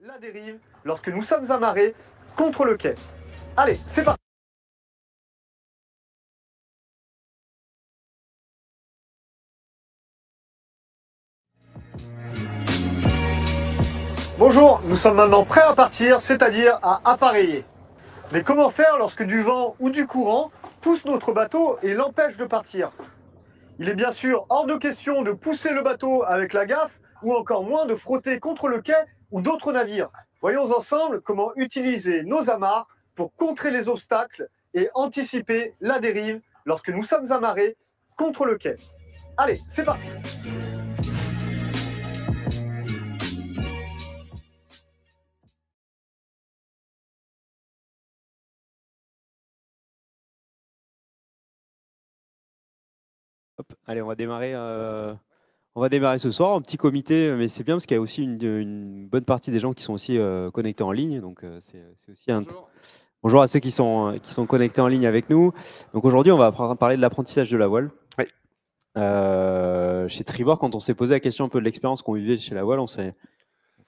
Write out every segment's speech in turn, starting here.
la dérive lorsque nous sommes amarrés contre le quai. Allez, c'est parti Bonjour, nous sommes maintenant prêts à partir, c'est-à-dire à appareiller. Mais comment faire lorsque du vent ou du courant pousse notre bateau et l'empêche de partir Il est bien sûr hors de question de pousser le bateau avec la gaffe ou encore moins de frotter contre le quai ou d'autres navires. Voyons ensemble comment utiliser nos amarres pour contrer les obstacles et anticiper la dérive lorsque nous sommes amarrés contre le quai. Allez, c'est parti Allez, on va démarrer euh, on va démarrer ce soir en petit comité, mais c'est bien parce qu'il y a aussi une, bonne partie des gens qui sont aussi euh, connectés en ligne. Donc euh, c'est aussi un. Bonjour. à ceux qui sont, qui sont connectés en ligne avec nous. Donc aujourd'hui, on va parler de l'apprentissage de la voile. Euh, chez Tribord, quand on s'est posé la question un peu de l'expérience qu'on vivait chez la voile, on s'est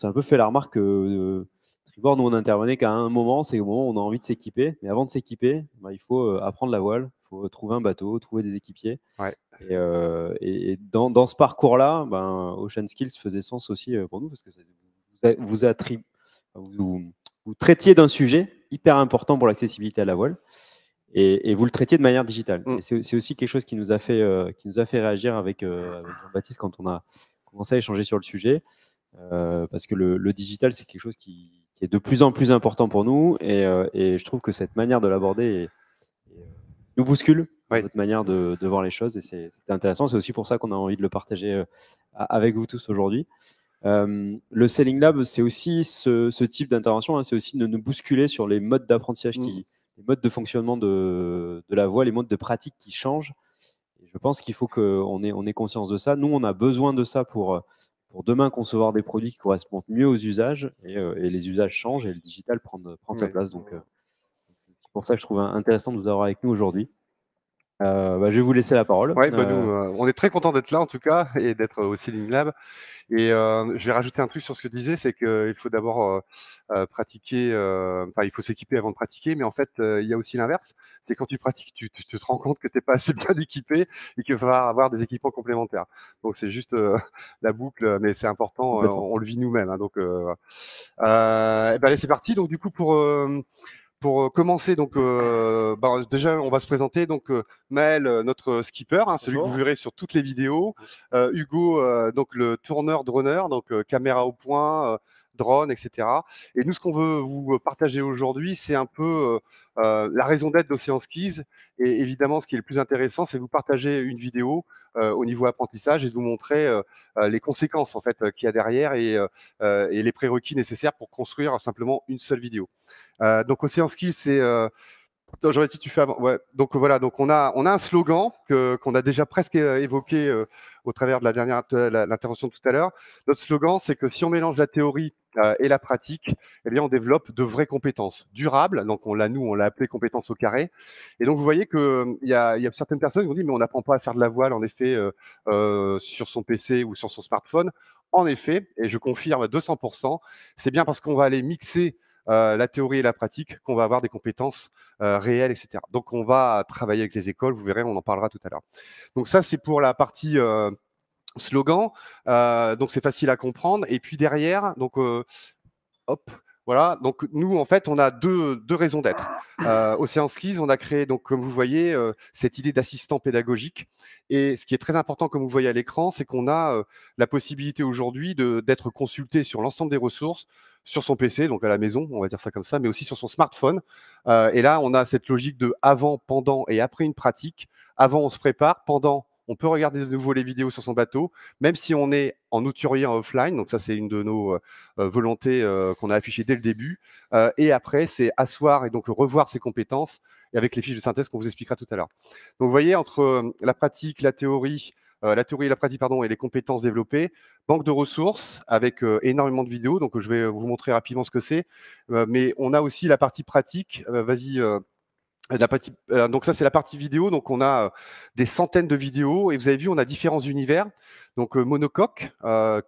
un peu fait la remarque que bord, nous, on intervenait qu'à un moment, c'est au moment où on a envie de s'équiper. Mais avant de s'équiper, bah, il faut euh, apprendre la voile, il faut euh, trouver un bateau, trouver des équipiers. Et, euh, dans, ce parcours-là, ben, Ocean Skills faisait sens aussi pour nous, parce que vous, vous, vous, traitiez d'un sujet hyper important pour l'accessibilité à la voile. Et, vous le traitiez de manière digitale. Mm. C'est aussi quelque chose qui nous a fait, qui nous a fait réagir avec, Jean-Baptiste quand on a commencé à échanger sur le sujet, parce que le, le digital, c'est quelque chose qui, est de plus en plus important pour nous. Et, euh, je trouve que cette manière de l'aborder euh, nous bouscule, cette notre manière de, voir les choses. Et c'est intéressant. C'est aussi pour ça qu'on a envie de le partager euh, avec vous tous aujourd'hui. le Selling Lab, c'est aussi ce, type d'intervention, hein. c'est aussi de nous bousculer sur les modes d'apprentissage, mm. les modes de fonctionnement de, la voie, les modes de pratique qui changent. je pense qu'il faut qu'on on ait conscience de ça. Nous, on a besoin de ça pour, pour demain concevoir des produits qui correspondent mieux aux usages et, euh, les usages changent et le digital prend, prend sa place. Donc, euh, c'est pour ça que je trouve intéressant de vous avoir avec nous aujourd'hui. Euh, bah, je vais vous laisser la parole. Bah, euh, euh, on est très content d'être là en tout cas et d'être au Ceiling Lab. Et euh, je vais rajouter un truc sur ce que tu disais, c'est qu'il faut d'abord pratiquer, enfin il faut s'équiper avant de pratiquer, mais en fait il y a aussi l'inverse, c'est quand tu pratiques, tu, te rends compte que t'es pas assez bien équipé et qu'il va falloir avoir des équipements complémentaires. Donc c'est juste la boucle, mais c'est important, on le vit nous-mêmes. Hein, donc, eh ben, allez c'est parti. Donc du coup pour pour euh, commencer, donc euh, bah, déjà on va se présenter. Donc euh, Maël, notre skipper, hein, celui que vous verrez sur toutes les vidéos. Hugo, donc le tourneur droneur, donc caméra au point, drones, etc. Et nous, ce qu'on veut vous euh, partager aujourd'hui, c'est un peu euh, euh, la raison d'être d'Océan Skis. Et évidemment, ce qui est le plus intéressant, c'est de vous partager une vidéo au niveau apprentissage et de vous montrer les conséquences en fait qu'il y a derrière et, les prérequis nécessaires pour construire simplement une seule vidéo. donc Océan Skis, c'est si tu fais Donc voilà, donc on a on a un slogan que qu'on a déjà presque euh, évoqué euh, au travers de la dernière l'intervention de tout à l'heure. Notre slogan, c'est que si on mélange la théorie euh, et la pratique, eh bien on développe de vraies compétences durables. Donc on l'a nous, on l'a appelé compétence au carré. Et donc vous voyez que il y a, y a, certaines personnes qui ont dit mais on n'apprend pas à faire de la voile en effet sur son PC ou sur son smartphone. En effet, et je confirme à 200%, c'est bien parce qu'on va aller mixer euh, la théorie et la pratique qu'on va avoir des compétences euh, réelles, etc. Donc on va travailler avec les écoles, vous verrez, on en parlera tout à l'heure. Donc ça, c'est pour la partie euh, slogan. donc c'est facile à comprendre. Et puis derrière, donc hop, voilà, donc nous, en fait, on a deux, raisons d'être. Euh, au Séance Kids, on a créé, donc, comme vous voyez, euh, cette idée d'assistant pédagogique. Et ce qui est très important, comme vous voyez à l'écran, c'est qu'on a euh, la possibilité aujourd'hui d'être consulté sur l'ensemble des ressources, sur son PC, donc à la maison, on va dire ça comme ça, mais aussi sur son smartphone. et là, on a cette logique de avant, pendant et après une pratique. Avant, on se prépare, pendant, on peut regarder de nouveau les vidéos sur son bateau, même si on est en outurier offline. Donc ça, c'est une de nos euh, euh, volontés euh, qu'on a affichées dès le début. et après, c'est asseoir et donc revoir ses compétences avec les fiches de synthèse qu'on vous expliquera tout à l'heure. Donc vous voyez, entre la pratique, la théorie, la théorie et la pratique, pardon, et les compétences développées, banque de ressources avec énormément de vidéos. Donc je vais vous montrer rapidement ce que c'est. mais on a aussi la partie pratique. Vas-y. Euh, euh, donc ça c'est la partie vidéo. Donc on a euh, des centaines de vidéos et vous avez vu on a différents univers. Donc monocoque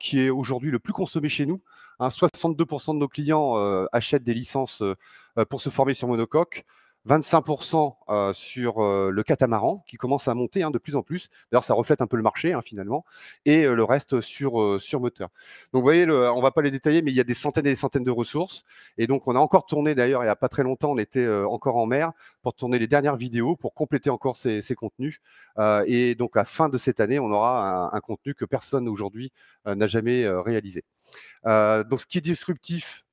qui est aujourd'hui le plus consommé chez nous. 62% hein, de nos clients achètent des licences pour se former sur monocoque. 25% euh, sur euh, le catamaran qui commence à monter hein, de plus en plus. D'ailleurs, ça reflète un peu le marché hein, finalement, et euh, le reste sur, sur moteur. Donc, vous voyez, on on va pas les détailler, mais il y a des centaines et des centaines de ressources. Et donc, on a encore tourné d'ailleurs, il n'y a pas très longtemps, on était encore en mer pour tourner les dernières vidéos pour compléter encore ces, contenus. et donc, à fin de cette année, on aura un, un contenu que personne aujourd'hui n'a jamais réalisé. donc, ce qui est disruptif,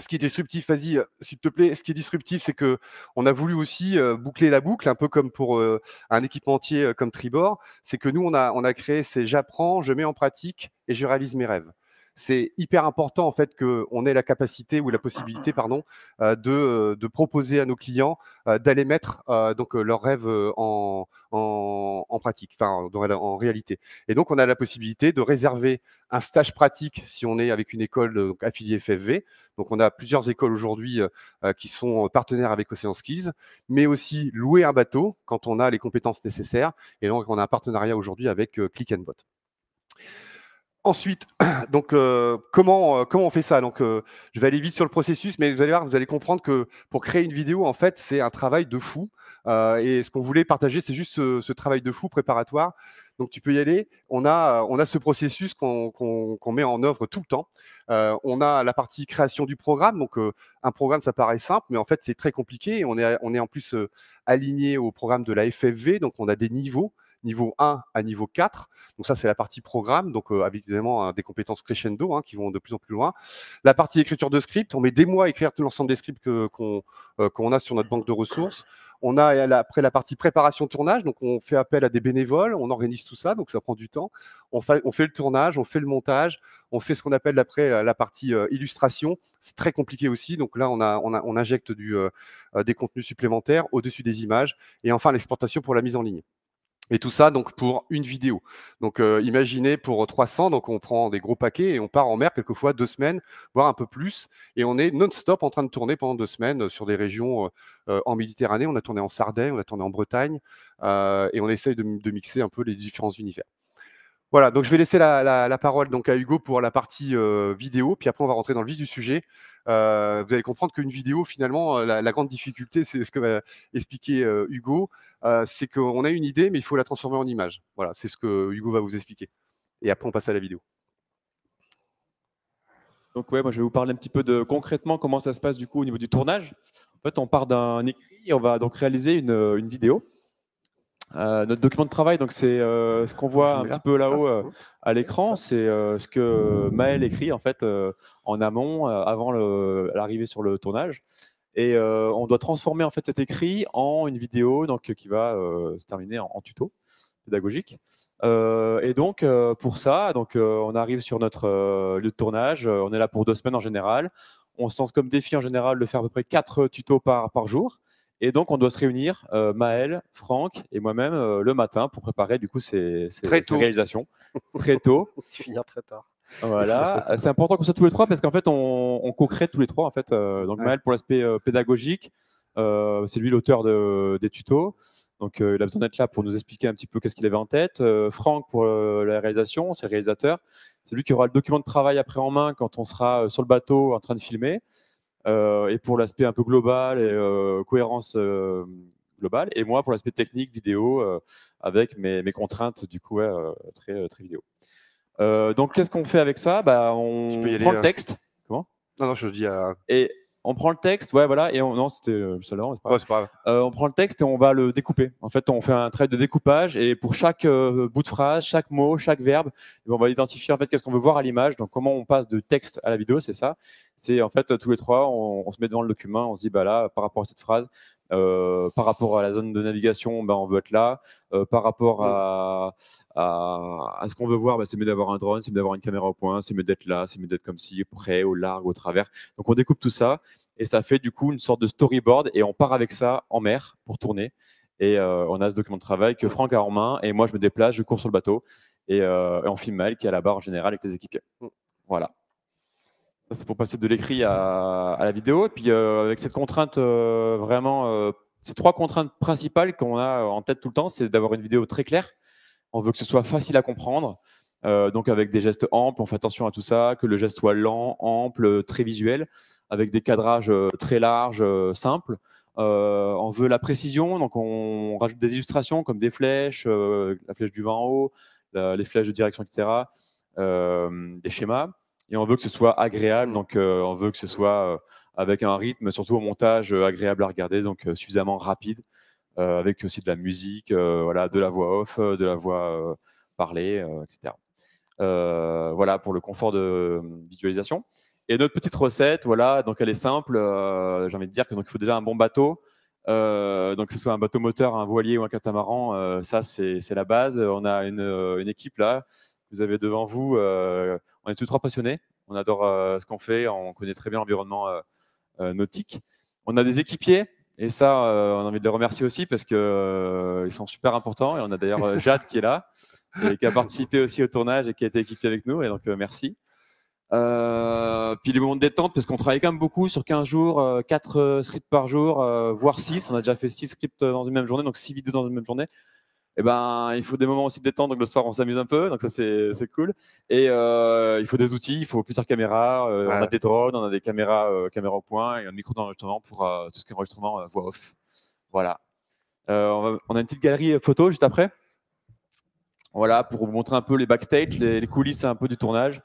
ce qui est disruptif, vas-y, euh, s'il te plaît, ce qui est disruptif, c'est que on a voulu aussi euh, boucler la boucle, un peu comme pour euh, un équipementier comme Tribord, c'est que nous, on a, on a créé ces j'apprends, je mets en pratique et je réalise mes rêves c'est hyper important en fait qu'on ait la capacité ou la possibilité, pardon, euh, euh, de, proposer à nos clients euh, d'aller mettre donc leurs rêves en, pratique, enfin en réalité. Et donc on a la possibilité de réserver un stage pratique si on est avec une école affiliée FFV. Donc on a plusieurs écoles aujourd'hui qui sont partenaires avec Océan Skis, mais aussi louer un bateau quand on a les compétences nécessaires. Et donc on a un partenariat aujourd'hui avec Click and Bot. Ensuite, donc euh, comment, euh, comment on fait ça Donc euh, je vais aller vite sur le processus, mais vous allez voir, vous allez comprendre que pour créer une vidéo, en fait, c'est un travail de fou. et ce qu'on voulait partager, c'est juste ce, travail de fou préparatoire. Donc tu peux y aller. On a, on a ce processus qu'on met en œuvre tout le temps. on a la partie création du programme. Donc un programme, ça paraît simple, mais en fait, c'est très compliqué. On est, on est en plus aligné au programme de la FFV, donc on a des niveaux niveau 1 à niveau 4. Donc ça, c'est la partie programme, donc euh, avec évidemment hein, des compétences crescendo hein, qui vont de plus en plus loin. La partie écriture de script, on met des mois à écrire tout l'ensemble des scripts euh, qu'on a sur notre banque de ressources. On a après la partie préparation tournage, donc on fait appel à des bénévoles, on organise tout ça, donc ça prend du temps. On, fait, le tournage, on fait le montage, on fait ce qu'on appelle après euh, la partie illustration. C'est très compliqué aussi, donc là on, a, on, injecte des contenus supplémentaires au-dessus des images. Et enfin l'exportation pour la mise en ligne. Et tout ça donc pour une vidéo. Donc euh, imaginez pour 300, euh, donc on prend des gros paquets et on part en mer quelquefois deux semaines, voire un peu plus, et on est non-stop en train de tourner pendant deux semaines euh, sur des régions en Méditerranée. On a tourné en Sardaigne, on a tourné en Bretagne, et on essaye de, mixer un peu les différents univers. Voilà, donc je vais laisser la, parole donc à Hugo pour la partie euh, vidéo, puis après on va rentrer dans le vif du sujet. Euh, vous allez comprendre qu'une vidéo, finalement, euh, la, grande difficulté, c'est ce que va expliquer Hugo, c'est qu'on a une idée, mais il faut la transformer en image. Voilà, c'est ce que Hugo va vous expliquer. Et après on passe à la vidéo. Donc ouais, moi je vais vous parler un petit peu de concrètement comment ça se passe du coup au niveau du tournage. En fait, on part d'un écrit on va donc réaliser une vidéo. Euh, notre document de travail, donc c'est euh, ce qu'on voit un petit peu là-haut euh, ah. à l'écran, c'est ce que Maël écrit en fait en amont, avant l'arrivée sur le tournage. Et on doit transformer en fait cet écrit en une vidéo, donc qui va se terminer en, tuto pédagogique. et donc pour ça, donc on arrive sur notre lieu de tournage. on est là pour deux semaines en général. On se lance comme défi en général de faire à peu près quatre tutos par jour. Et donc, on doit se réunir, euh, Maël, Franck et moi-même, euh, le matin pour préparer du coup ces, ces, très réalisations. Très tôt. finir très tard. Voilà, c'est important qu'on soit tous les trois parce qu'en fait, on, on co-crée tous les trois. En fait, euh, donc Maël pour l'aspect pédagogique, c'est lui l'auteur des tutos. Donc, il a besoin d'être là pour nous expliquer un petit peu qu'est-ce qu'il avait en tête. Franck pour la réalisation, c'est le réalisateur. C'est lui qui aura le document de travail après en main quand on sera sur le bateau en train de filmer. Euh, et pour l'aspect un peu global et euh, cohérence euh, globale. Et moi, pour l'aspect technique, vidéo, avec mes, contraintes, du coup, très, très vidéo. donc, qu'est-ce qu'on fait avec ça bah, On prend le texte. Comment non, non, je dis. Et on prend le texte, ouais, voilà, et on, non, c'était euh, c'est pas euh, on prend le texte et on va le découper. En fait, on fait un trait de découpage et pour chaque euh, bout de phrase, chaque mot, chaque verbe, eh ben, on va identifier en fait qu'est-ce qu'on veut voir à l'image. Donc, comment on passe de texte à la vidéo, c'est ça. C'est en fait tous les trois, on, se met devant le document, on se dit bah là, par rapport à cette phrase, euh, par rapport à la zone de navigation, ben, on veut être là. Euh, par rapport à, ce qu'on veut voir, ben, c'est mieux d'avoir un drone, c'est mieux d'avoir une caméra au point, c'est mieux d'être là, c'est mieux d'être comme si, près, au large, au travers. Donc on découpe tout ça et ça fait du coup une sorte de storyboard et on part avec ça en mer pour tourner. Et euh, on a ce document de travail que Franck a en main et moi je me déplace, je cours sur le bateau et, on filme mal qui est à la barre en général avec les équipiers. Mm. Voilà. Ça, c'est pour passer de l'écrit à, la vidéo. Et puis, euh, avec cette contrainte, euh, vraiment, euh, ces trois contraintes principales qu'on a en tête tout le temps, c'est d'avoir une vidéo très claire. On veut que ce soit facile à comprendre. donc, avec des gestes amples, on fait attention à tout ça, que le geste soit lent, ample, très visuel, avec des cadrages très larges, simples. on veut la précision, donc on, rajoute des illustrations comme des flèches, la flèche du vent en haut, les flèches de direction, etc., des schémas et on veut que ce soit agréable. Donc, euh, on veut que ce soit euh, avec un rythme, surtout au montage, euh, agréable à regarder, donc suffisamment rapide, avec aussi de la musique, voilà, de la voix off, de la voix parlée, etc. voilà pour le confort de visualisation. Et notre petite recette, voilà, donc elle est simple. J'ai envie de dire que donc il faut déjà un bon bateau. donc que ce soit un bateau moteur, un voilier ou un catamaran, ça c'est la base. On a une, équipe là, vous avez devant vous, on est tous très passionnés. On adore euh, ce qu'on fait. On connaît très bien l'environnement euh, euh, nautique. On a des équipiers. Et ça, on a envie de les remercier aussi parce qu'ils sont super importants. Et on a d'ailleurs Jade qui est là et qui a participé aussi au tournage et qui a été équipée avec nous. Et donc, merci. puis les moments de détente, parce qu'on travaille quand même beaucoup sur 15 jours, 4 scripts par jour, voire 6. On a déjà fait 6 scripts dans une même journée, donc 6 vidéos dans une même journée. Eh ben, il faut des moments aussi de détente, Donc le soir, on s'amuse un peu. Donc ça, c'est cool. Et euh, il faut des outils. Il faut plusieurs caméras. Euh, on a des drones, on a des euh, caméras, au point et un micro d'enregistrement pour tout ce qui est enregistrement voix off. Voilà. On, a une petite galerie photo juste après. Voilà, pour vous montrer un peu les backstage, les, coulisses un peu du tournage.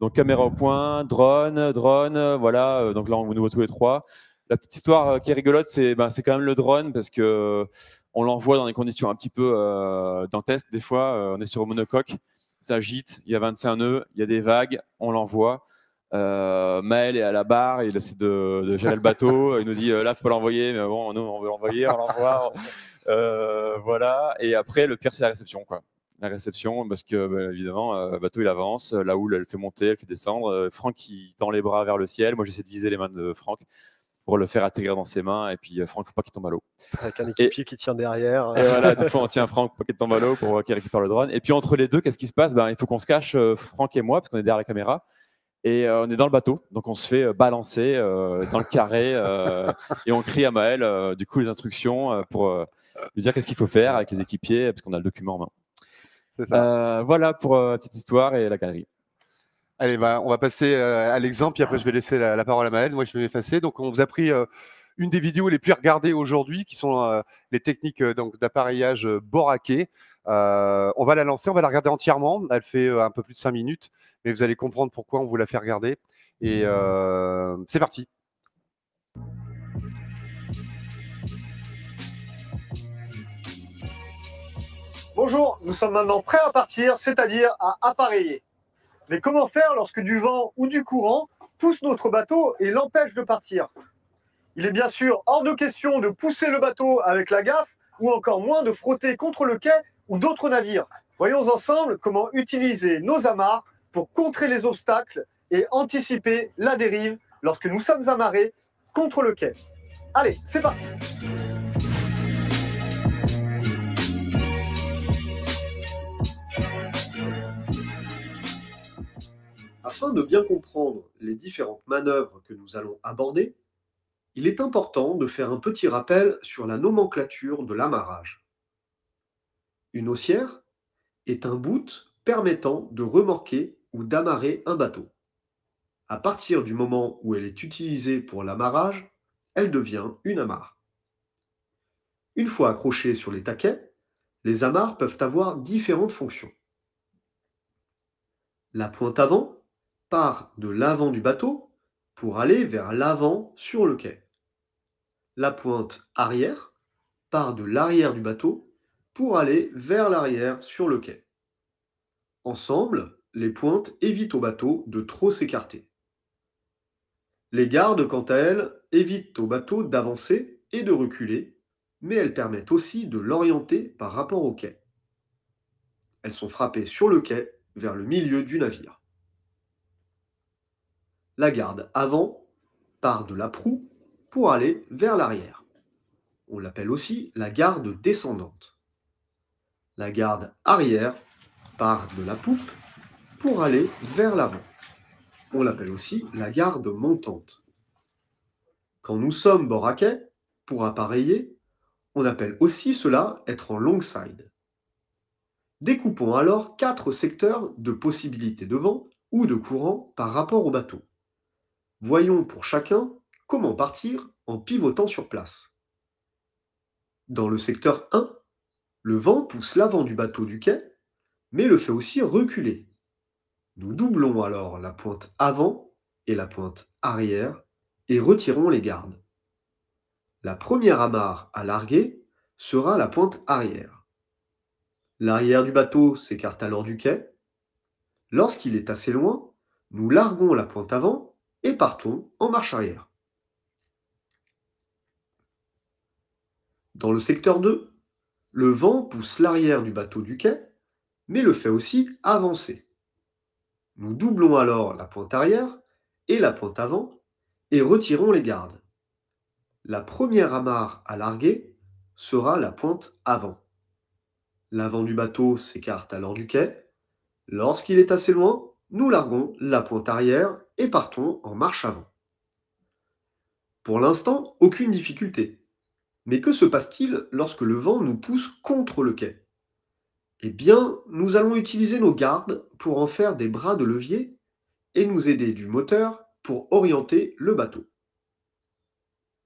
Donc caméra au point, drone, drone. Voilà. Donc là, on vous voit tous les trois. La petite histoire qui est rigolote, c'est ben, quand même le drone parce que on l'envoie dans des conditions un petit peu euh, dantesques. Des fois, euh, on est sur un monocoque, ça agite, il y a 25 nœuds, il y a des vagues, on l'envoie. Euh, Maël est à la barre, il essaie de, gérer le bateau. Il nous dit euh, là, faut pas l'envoyer, mais bon, nous, on veut l'envoyer, on l'envoie. voilà. Et après, le pire, c'est la réception, quoi. La réception, parce que bah, évidemment, le bateau il avance, la houle elle fait monter, elle fait descendre. Franck il tend les bras vers le ciel. Moi j'essaie de viser les mains de Franck pour le faire atterrir dans ses mains. Et puis euh, Franck, faut pas qu'il tombe à l'eau. Avec un équipier qui tient derrière. voilà, des fois on tient Franck pour qu'il tombe à l'eau pour qu'il récupère le drone. Et puis entre les deux, qu'est-ce qui se passe ben, Il faut qu'on se cache, euh, Franck et moi, parce qu'on est derrière la caméra. Et euh, on est dans le bateau, donc on se fait balancer dans le carré et on crie à Maël, du coup, les instructions pour lui dire qu'est-ce qu'il faut faire avec les équipiers, parce qu'on a le document en main. voilà pour la petite histoire et la galerie. Allez, bah, on va passer euh, à l'exemple, puis après je vais laisser la, parole à Maëlle. Moi, je vais m'effacer. Donc, on vous a pris euh, une des vidéos les plus regardées aujourd'hui, qui sont euh, les techniques d'appareillage Boraké. on va la lancer, on va la regarder entièrement. Elle fait un peu plus de 5 minutes, mais vous allez comprendre pourquoi on vous la fait regarder. Et c'est parti. Bonjour, nous sommes maintenant prêts à partir, c'est-à-dire à appareiller. Mais comment faire lorsque du vent ou du courant pousse notre bateau et l'empêche de partir Il est bien sûr hors de question de pousser le bateau avec la gaffe ou encore moins de frotter contre le quai ou d'autres navires. Voyons ensemble comment utiliser nos amarres pour contrer les obstacles et anticiper la dérive lorsque nous sommes amarrés contre le quai. Allez, c'est parti Afin de bien comprendre les différentes manœuvres que nous allons aborder, il est important de faire un petit rappel sur la nomenclature de l'amarrage. Une haussière est un bout permettant de remorquer ou d'amarrer un bateau. À partir du moment où elle est utilisée pour l'amarrage, elle devient une amarre. Une fois accrochée sur les taquets, les amarres peuvent avoir différentes fonctions. La pointe avant part de l'avant du bateau pour aller vers l'avant sur le quai. La pointe arrière part de l'arrière du bateau pour aller vers l'arrière sur le quai. Ensemble, les pointes évitent au bateau de trop s'écarter. Les gardes, quant à elles, évitent au bateau d'avancer et de reculer, mais elles permettent aussi de l'orienter par rapport au quai. Elles sont frappées sur le quai vers le milieu du navire. La garde avant part de la proue pour aller vers l'arrière. On l'appelle aussi la garde descendante. La garde arrière part de la poupe pour aller vers l'avant. On l'appelle aussi la garde montante. Quand nous sommes bord pour appareiller, on appelle aussi cela être en longside. Découpons alors quatre secteurs de possibilités de vent ou de courant par rapport au bateau. Voyons pour chacun comment partir en pivotant sur place. Dans le secteur 1, le vent pousse l'avant du bateau du quai, mais le fait aussi reculer. Nous doublons alors la pointe avant et la pointe arrière et retirons les gardes. La première amarre à larguer sera la pointe arrière. L'arrière du bateau s'écarte alors du quai. Lorsqu'il est assez loin, nous larguons la pointe avant et partons en marche arrière. Dans le secteur 2, le vent pousse l'arrière du bateau du quai, mais le fait aussi avancer. Nous doublons alors la pointe arrière et la pointe avant et retirons les gardes. La première amarre à larguer sera la pointe avant. L'avant du bateau s'écarte alors du quai. Lorsqu'il est assez loin, nous larguons la pointe arrière et partons en marche avant. Pour l'instant, aucune difficulté. Mais que se passe-t-il lorsque le vent nous pousse contre le quai Eh bien, nous allons utiliser nos gardes pour en faire des bras de levier et nous aider du moteur pour orienter le bateau.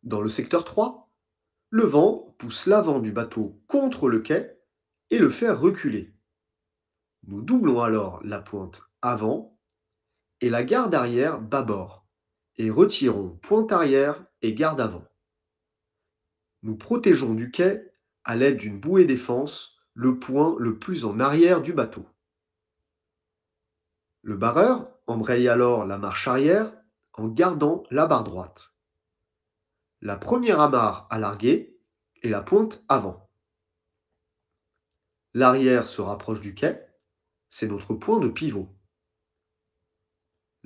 Dans le secteur 3, le vent pousse l'avant du bateau contre le quai et le fait reculer. Nous doublons alors la pointe avant et la garde arrière bâbord, et retirons pointe arrière et garde avant. Nous protégeons du quai, à l'aide d'une bouée défense, le point le plus en arrière du bateau. Le barreur embraye alors la marche arrière en gardant la barre droite. La première amarre à larguer et la pointe avant. L'arrière se rapproche du quai, c'est notre point de pivot.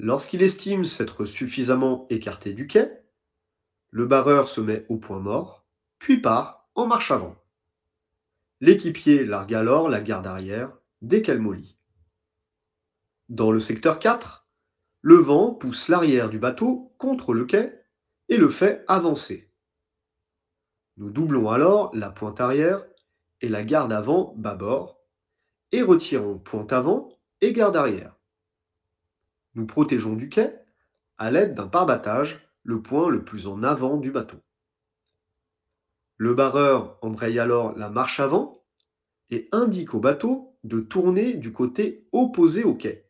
Lorsqu'il estime s'être suffisamment écarté du quai, le barreur se met au point mort, puis part en marche avant. L'équipier largue alors la garde arrière dès qu'elle mollit. Dans le secteur 4, le vent pousse l'arrière du bateau contre le quai et le fait avancer. Nous doublons alors la pointe arrière et la garde avant bas-bord et retirons pointe avant et garde arrière. Nous protégeons du quai, à l'aide d'un pare-battage, le point le plus en avant du bateau. Le barreur embraye alors la marche avant et indique au bateau de tourner du côté opposé au quai,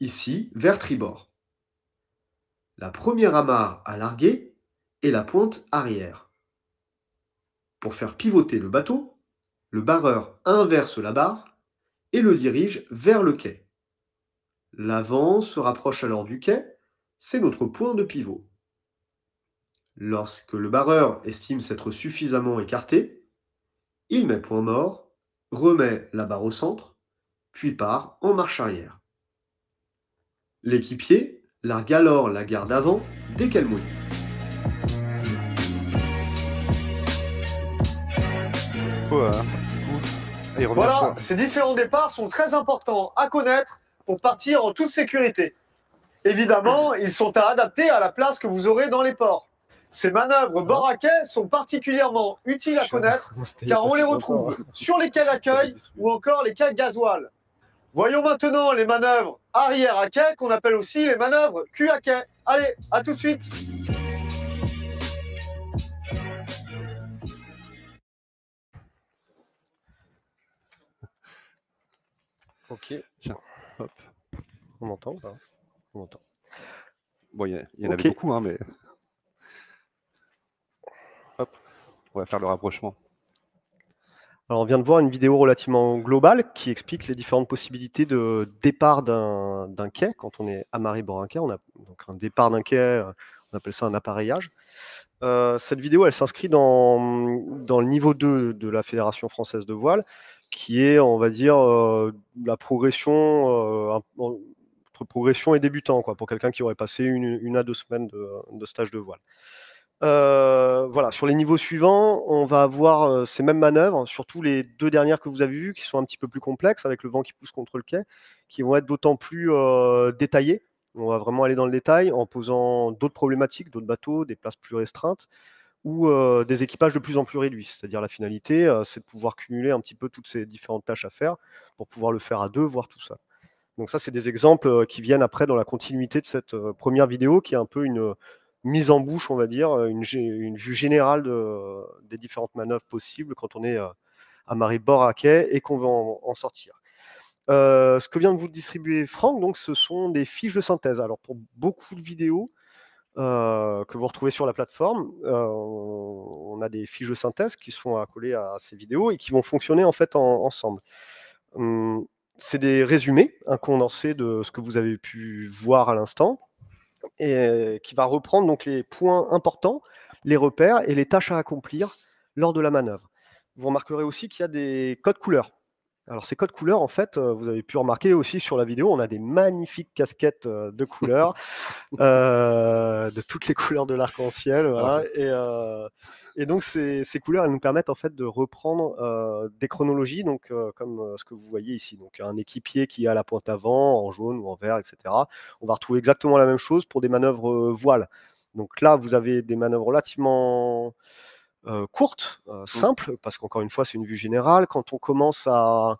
ici vers tribord. La première amarre à larguer est la pointe arrière. Pour faire pivoter le bateau, le barreur inverse la barre et le dirige vers le quai. L'avant se rapproche alors du quai, c'est notre point de pivot. Lorsque le barreur estime s'être suffisamment écarté, il met point mort, remet la barre au centre, puis part en marche arrière. L'équipier largue alors la garde avant dès qu'elle mouille. Hein. Ah, voilà, ces différents départs sont très importants à connaître pour partir en toute sécurité. Évidemment, ils sont à adapter à la place que vous aurez dans les ports. Ces manœuvres bord à quai sont particulièrement utiles à connaître car on les retrouve hein. sur les quais d'accueil ou encore les quais gasoil. Voyons maintenant les manœuvres arrière à quai qu'on appelle aussi les manœuvres cul à quai. Allez, à tout de suite. Ok, tiens. On entend pas On entend. il y, en a avait beaucoup, hein, mais. Hop, on va faire le rapprochement. Alors, on vient de voir une vidéo relativement globale qui explique les différentes possibilités de départ d'un quai. Quand on est à marie un on a donc un départ d'un quai, euh, on appelle ça un appareillage. Euh, cette vidéo, elle s'inscrit dans, le niveau 2 de la Fédération française de voile, qui est, on va dire, euh, la progression progression et débutant, quoi, pour quelqu'un qui aurait passé une, à deux semaines de, stage de voile. Euh, voilà, sur les niveaux suivants, on va avoir euh, ces mêmes manœuvres, surtout les deux dernières que vous avez vues, qui sont un petit peu plus complexes, avec le vent qui pousse contre le quai, qui vont être d'autant plus euh, détaillées. On va vraiment aller dans le détail en posant d'autres problématiques, d'autres bateaux, des places plus restreintes ou des équipages de plus en plus réduits. C'est-à-dire la finalité, c'est de pouvoir cumuler un petit peu toutes ces différentes tâches à faire pour pouvoir le faire à deux, voir tout ça. Donc ça, c'est des exemples euh, qui viennent après dans la continuité de cette euh, première vidéo, qui est un peu une euh, mise en bouche, on va dire, une, vue générale des différentes manœuvres possibles quand on est à Maribor à quai et qu'on veut en, sortir. ce que vient de vous distribuer Franck, donc, ce sont des fiches de synthèse. Alors pour beaucoup de vidéos que vous retrouvez sur la plateforme, on a des fiches de synthèse qui se font accoler à ces vidéos et qui vont fonctionner en fait ensemble. Hum, c'est des résumés, un condensé de ce que vous avez pu voir à l'instant, et euh, qui va reprendre donc les points importants, les repères et les tâches à accomplir lors de la manœuvre. Vous remarquerez aussi qu'il y a des codes couleurs alors ces codes couleurs, en fait, euh, vous avez pu remarquer aussi sur la vidéo, on a des magnifiques casquettes euh, de couleurs, euh, de toutes les couleurs de l'arc-en-ciel. Ah, et, donc ces, couleurs, elles nous permettent en fait de reprendre des chronologies, donc comme ce que vous voyez ici. Donc un équipier qui est à la pointe avant, en jaune ou en vert, etc. On va retrouver exactement la même chose pour des manœuvres voiles. Donc là, vous avez des manœuvres relativement euh, courte, euh, mmh. simple, parce qu'encore une fois, c'est une vue générale. Quand on commence à,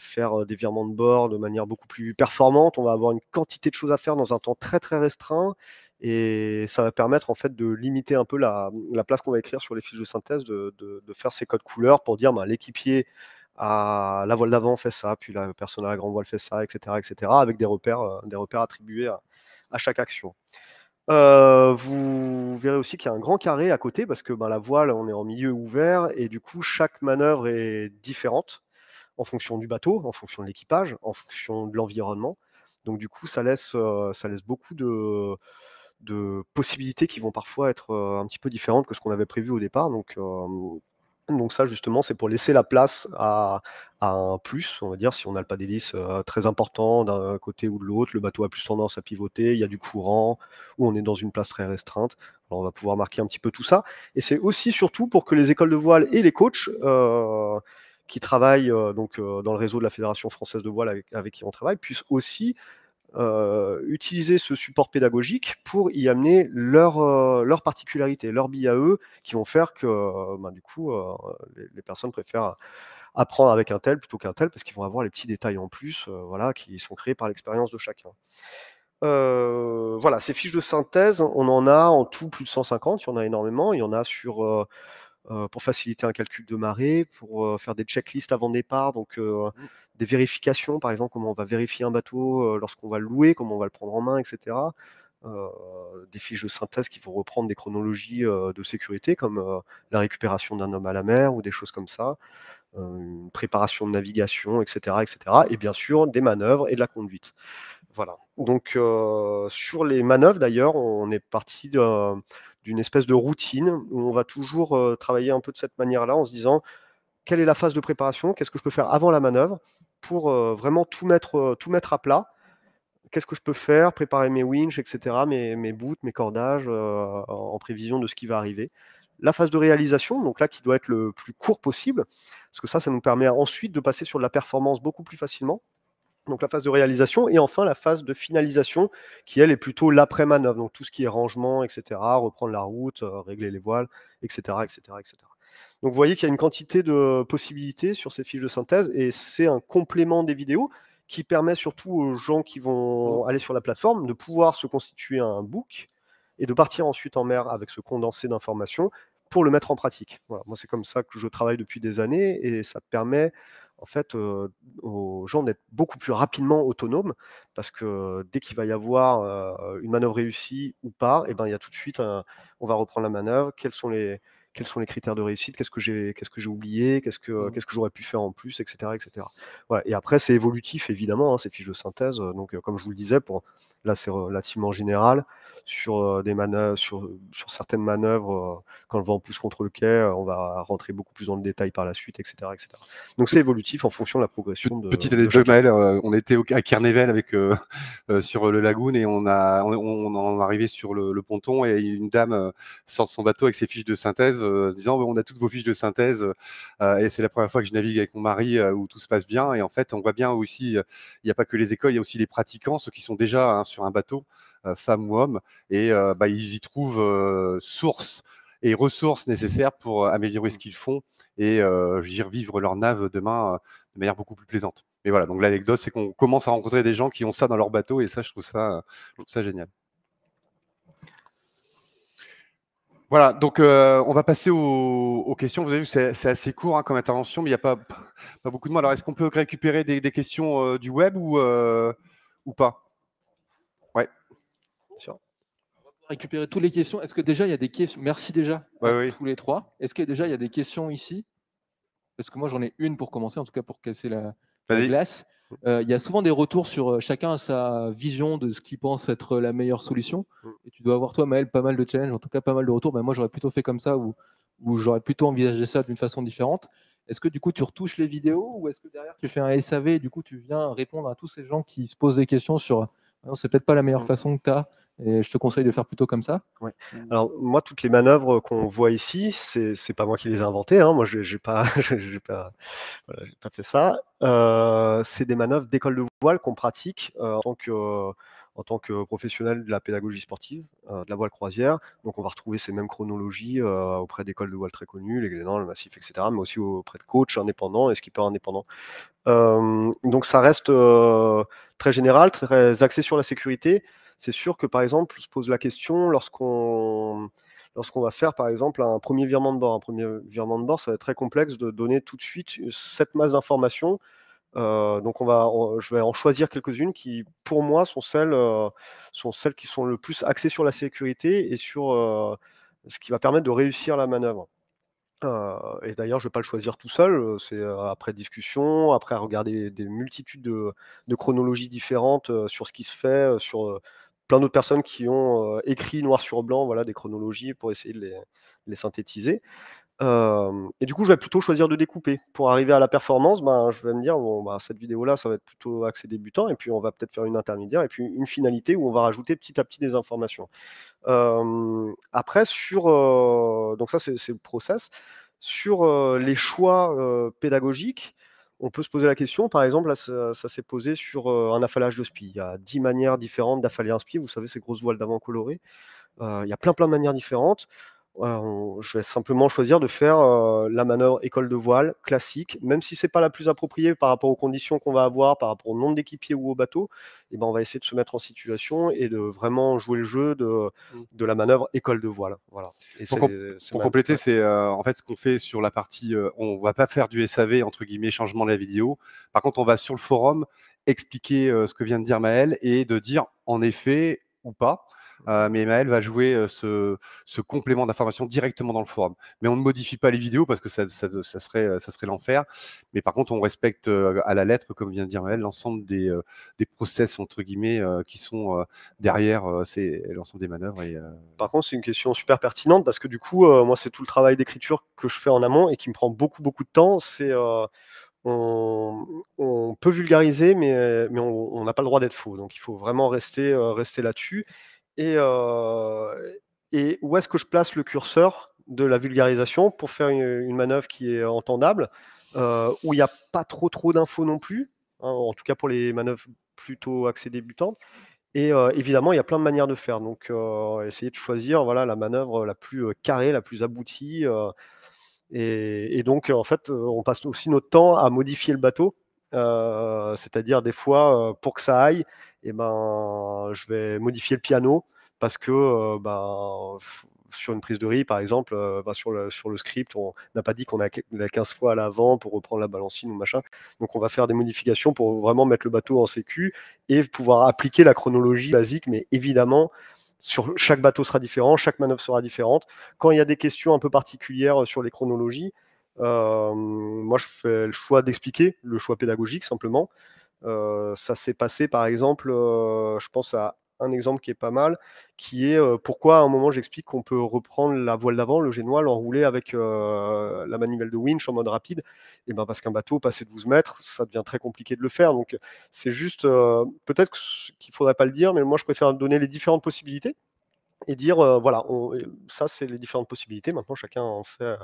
faire euh, des virements de bord de manière beaucoup plus performante, on va avoir une quantité de choses à faire dans un temps très très restreint. Et ça va permettre en fait de limiter un peu la, place qu'on va écrire sur les fiches de synthèse, de, faire ces codes couleurs pour dire ben, l'équipier à la voile d'avant fait ça, puis la personne à la grande voile fait ça, etc., etc., avec des repères, des repères attribués à chaque action vous verrez aussi qu'il y a un grand carré à côté parce que ben, la voile, on est en milieu ouvert et du coup, chaque manœuvre est différente en fonction du bateau, en fonction de l'équipage, en fonction de l'environnement. Donc du coup, ça laisse, beaucoup de, possibilités qui vont parfois être un petit peu différentes que ce qu'on avait prévu au départ. Donc donc ça, justement, c'est pour laisser la place à, un plus, on va dire, si on a le pas d'hélice euh, très important d'un côté ou de l'autre, le bateau a plus tendance à pivoter, il y a du courant, ou on est dans une place très restreinte. on va pouvoir marquer un petit peu tout ça. Et c'est aussi surtout pour que les écoles de voile et les coachs euh, qui travaillent euh, donc, dans le réseau de la Fédération française de voile avec qui on travaille puissent aussi euh, utiliser ce support pédagogique pour y amener leur, euh, leur particularité, leur billes à eux, qui vont faire que euh, ben, du coup, les, personnes préfèrent apprendre avec un tel plutôt qu'un tel, parce qu'ils vont avoir les petits détails en plus voilà, qui sont créés par l'expérience de chacun. voilà, ces fiches de synthèse, on en a en tout plus de 150, il y en a énormément, il y en a sur pour faciliter un calcul de marée, pour faire des checklists avant départ, donc mmh des vérifications, par exemple, comment on va vérifier un bateau lorsqu'on va le louer, comment on va le prendre en main, etc. des fiches de synthèse qui vont reprendre des chronologies de sécurité comme la récupération d'un homme à la mer ou des choses comme ça, une préparation de navigation, etc., etc. Et bien sûr, des manœuvres et de la conduite. Voilà. Donc, sur les manœuvres, d'ailleurs, on est parti d'une espèce de routine où on va toujours travailler un peu de cette manière-là en se disant quelle est la phase de préparation, qu'est-ce que je peux faire avant la manœuvre, pour euh, vraiment tout mettre, euh, tout mettre à plat. Qu'est-ce que je peux faire Préparer mes winches, etc., mes, mes boots, mes cordages, euh, en prévision de ce qui va arriver la phase de réalisation, donc là qui doit être le plus court possible, parce que ça, ça nous permet ensuite de passer sur de la performance beaucoup plus facilement. Donc la phase de réalisation et enfin la phase de finalisation qui elle est plutôt l'après-manœuvre, donc tout ce qui est rangement, etc., reprendre la route, régler les voiles, etc., etc., etc. Donc vous voyez qu'il y a une quantité de possibilités sur ces fiches de synthèse et c'est un complément des vidéos qui permet surtout aux gens qui vont mmh. aller sur la plateforme de pouvoir se constituer un book et de partir ensuite en mer avec ce condensé d'informations pour le mettre en pratique. Moi, c'est comme ça que je travaille depuis des années et ça permet en fait euh, aux gens d'être beaucoup plus rapidement autonomes parce que dès qu'il va y avoir euh, une manœuvre réussie ou pas, eh ben, il y a tout de suite on va reprendre la manœuvre, quels sont les quels sont les critères de réussite, qu'est-ce que j'ai que oublié, qu'est-ce que euh, mmh. que j'aurais pu faire en plus, etc. etc. Et après, c'est évolutif, évidemment, hein, ces fiches de synthèse. Euh, donc, euh, comme je vous le disais, pour, là, c'est relativement général. Sur, des manœuvres, sur, sur certaines manœuvres, quand le vent pousse contre le quai, euh, on va rentrer beaucoup plus dans le détail par la suite, etc. etc. Donc c'est évolutif en fonction de la progression. De, Petite anecdote, euh, on était à Kernevel avec, euh, sur le lagoon et on, a, on, on, arrivé sur le, ponton et une dame sort de son bateau avec ses fiches de synthèse disant bah, On a toutes vos fiches de synthèse et c'est la première fois que je navigue avec mon mari où tout se passe bien. Et en fait, on voit bien aussi, il n'y a pas que les écoles, il y a aussi les pratiquants, ceux qui sont déjà hein, sur un bateau, femmes ou hommes, et bah, ils y trouvent source et ressources nécessaires pour euh, améliorer ce mmh. qu'ils font et euh, vivre leur nave demain euh, de manière beaucoup plus plaisante. Mais voilà, donc l'anecdote, c'est qu'on commence à rencontrer des gens qui ont ça dans leur bateau et ça, je trouve ça, génial. Voilà, donc on va passer aux, questions. Vous avez vu, c'est assez court hein, comme intervention, mais il n'y a pas, beaucoup de monde. Alors, est-ce qu'on peut récupérer des, questions du web ou, euh, ou pas Ouais, sûr récupérer toutes les questions. Est-ce que déjà il y a des questions Merci déjà à tous les trois. Est-ce que déjà il y a des questions ici Parce que moi j'en ai une pour commencer, en tout cas pour casser la, glace. Euh, il y a souvent des retours sur euh, chacun sa vision de ce qu'il pense être la meilleure solution. Mm. Et tu dois avoir, toi, Maël, pas mal de challenges, en tout cas pas mal de retours. Ben, moi, j'aurais plutôt fait comme ça ou, ou j'aurais plutôt envisagé ça d'une façon différente. Est-ce que du coup, tu retouches les vidéos ou est-ce que derrière, tu fais un SAV et du coup, tu viens répondre à tous ces gens qui se posent des questions sur euh, non, c'est peut-être pas la meilleure mm. façon que tu as je te conseille de faire plutôt comme ça. Mmh. Alors moi, toutes les manœuvres qu'on voit ici, c'est n'est pas moi qui les ai inventées. Hein. Moi, je n'ai pas, j'ai pas, pas fait ça. Euh, c'est des manœuvres d'école de voile qu'on pratique euh, en tant que en tant que professionnel de la pédagogie sportive, euh, de la voile croisière. Donc on va retrouver ces mêmes chronologies auprès d'écoles de voile très connues, les Glénans, le Massif, etc., mais aussi auprès de coachs indépendants et skippers indépendants. donc ça reste très général, très axé sur la sécurité. C'est sûr que par exemple, on se pose la question lorsqu'on lorsqu'on va faire par exemple un premier virement de bord. Un premier virement de bord, ça va être très complexe de donner tout de suite euh, cette masse d'informations. Euh, donc on va, je vais en choisir quelques-unes qui, pour moi, sont celles, euh, sont celles qui sont le plus axées sur la sécurité et sur ce qui va permettre de réussir la manœuvre. et d'ailleurs, je ne vais pas le choisir tout seul, c'est après discussion, après regarder des multitudes de, de chronologies différentes sur ce qui se fait, sur, plein d'autres personnes qui ont euh, écrit noir sur blanc voilà, des chronologies pour essayer de les, synthétiser. et du coup, je vais plutôt choisir de découper. Pour arriver à la performance, ben, je vais me dire, bon, bah, cette vidéo-là, ça va être plutôt axé débutant, et puis on va peut-être faire une intermédiaire, et puis une finalité où on va rajouter petit à petit des informations. après, sur... Euh, donc ça, c'est le process. Sur euh, les choix pédagogiques, on peut se poser la question, par exemple, ça, s'est posé sur euh, un affalage de spi. Il y a dix manières différentes d'affaler un spi, vous savez, ces grosses voiles d'avant colorées. Euh, il y a plein, plein de manières différentes. Euh, je vais simplement choisir de faire euh, la manœuvre école de voile classique, même si c'est pas la plus appropriée par rapport aux conditions qu'on va avoir, par rapport au nombre d'équipiers ou au bateau. Et eh ben, on va essayer de se mettre en situation et de vraiment jouer le jeu de, mm. la manœuvre école de voile. Voilà. pour, compléter, c'est euh, en fait ce qu'on fait sur la partie. on va pas faire du SAV entre guillemets changement de la vidéo. Par contre, on va sur le forum expliquer ce que vient de dire Maël et de dire en effet ou pas. Euh, mais Maël va jouer ce, complément d'information directement dans le forum. Mais on ne modifie pas les vidéos parce que ça, serait, ça serait l'enfer. Mais par contre, on respecte à la lettre, comme vient de dire Maël, l'ensemble des, process, entre guillemets, qui sont derrière l'ensemble des manœuvres. Et, Par contre, c'est une question super pertinente parce que du coup, moi, c'est tout le travail d'écriture que je fais en amont et qui me prend beaucoup, beaucoup de temps. C'est. On, peut vulgariser, mais, on n'a pas le droit d'être faux. Donc il faut vraiment rester, rester là-dessus et, euh, et où est-ce que je place le curseur de la vulgarisation pour faire une, manœuvre qui est entendable, euh, où il n'y a pas trop trop d'infos non plus, hein, en tout cas pour les manœuvres plutôt axées débutantes. Et euh, évidemment, il y a plein de manières de faire. Donc, essayer de choisir voilà, la manœuvre la plus carrée, la plus aboutie. et, donc, en fait, on passe aussi notre temps à modifier le bateau. C'est-à-dire, des fois, pour que ça aille, ben, je vais modifier le piano parce que ben, sur une prise de riz, par exemple, ben, sur, le, script, on n'a pas dit qu'on a 15 fois à l'avant pour reprendre la balancine ou machin. Donc, on va faire des modifications pour vraiment mettre le bateau en sécu et pouvoir appliquer la chronologie basique. Mais évidemment, sur chaque bateau sera différent, chaque manœuvre sera différente. Quand il y a des questions un peu particulières sur les chronologies, moi, je fais le choix d'expliquer, le choix pédagogique simplement. Euh, ça s'est passé par exemple, euh, je pense à un exemple qui est pas mal, qui est euh, pourquoi à un moment j'explique qu'on peut reprendre la voile d'avant, le génois, l'enrouler avec la manivelle de winch en mode rapide. Et ben parce qu'un bateau passé de 12 mètres, ça devient très compliqué de le faire. Donc c'est juste, peut-être qu'il faudrait pas le dire, mais moi je préfère donner les différentes possibilités et dire voilà, ça c'est les différentes possibilités. Maintenant chacun en fait,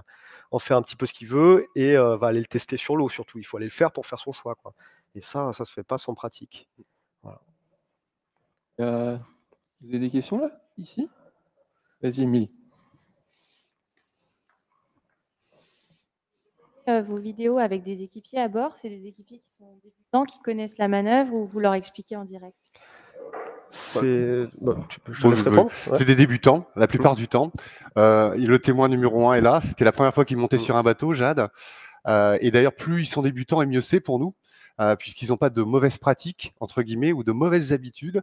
en fait un petit peu ce qu'il veut et va aller le tester sur l'eau surtout. Il faut aller le faire pour faire son choix. Quoi. Et ça, ça ne se fait pas sans pratique. Euh, vous avez des questions là, ici Vas-y, Emily. Euh, vos vidéos avec des équipiers à bord, c'est des équipiers qui sont débutants, qui connaissent la manœuvre ou vous leur expliquez en direct c'est des débutants, la plupart du temps. Euh, le témoin numéro un est là. C'était la première fois qu'il montait mm. sur un bateau, Jade. et d'ailleurs, plus ils sont débutants, et mieux c'est pour nous. Euh, puisqu'ils n'ont pas de mauvaises pratiques, entre guillemets, ou de mauvaises habitudes.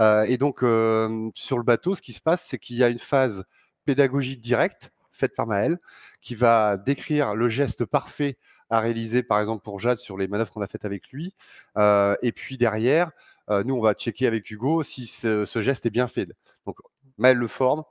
Euh, et donc, euh, sur le bateau, ce qui se passe, c'est qu'il y a une phase pédagogique directe, faite par Maël, qui va décrire le geste parfait à réaliser, par exemple, pour Jade sur les manœuvres qu'on a faites avec lui. et puis derrière, nous, on va checker avec Hugo si ce, ce geste est bien fait. Donc, Maël le forme,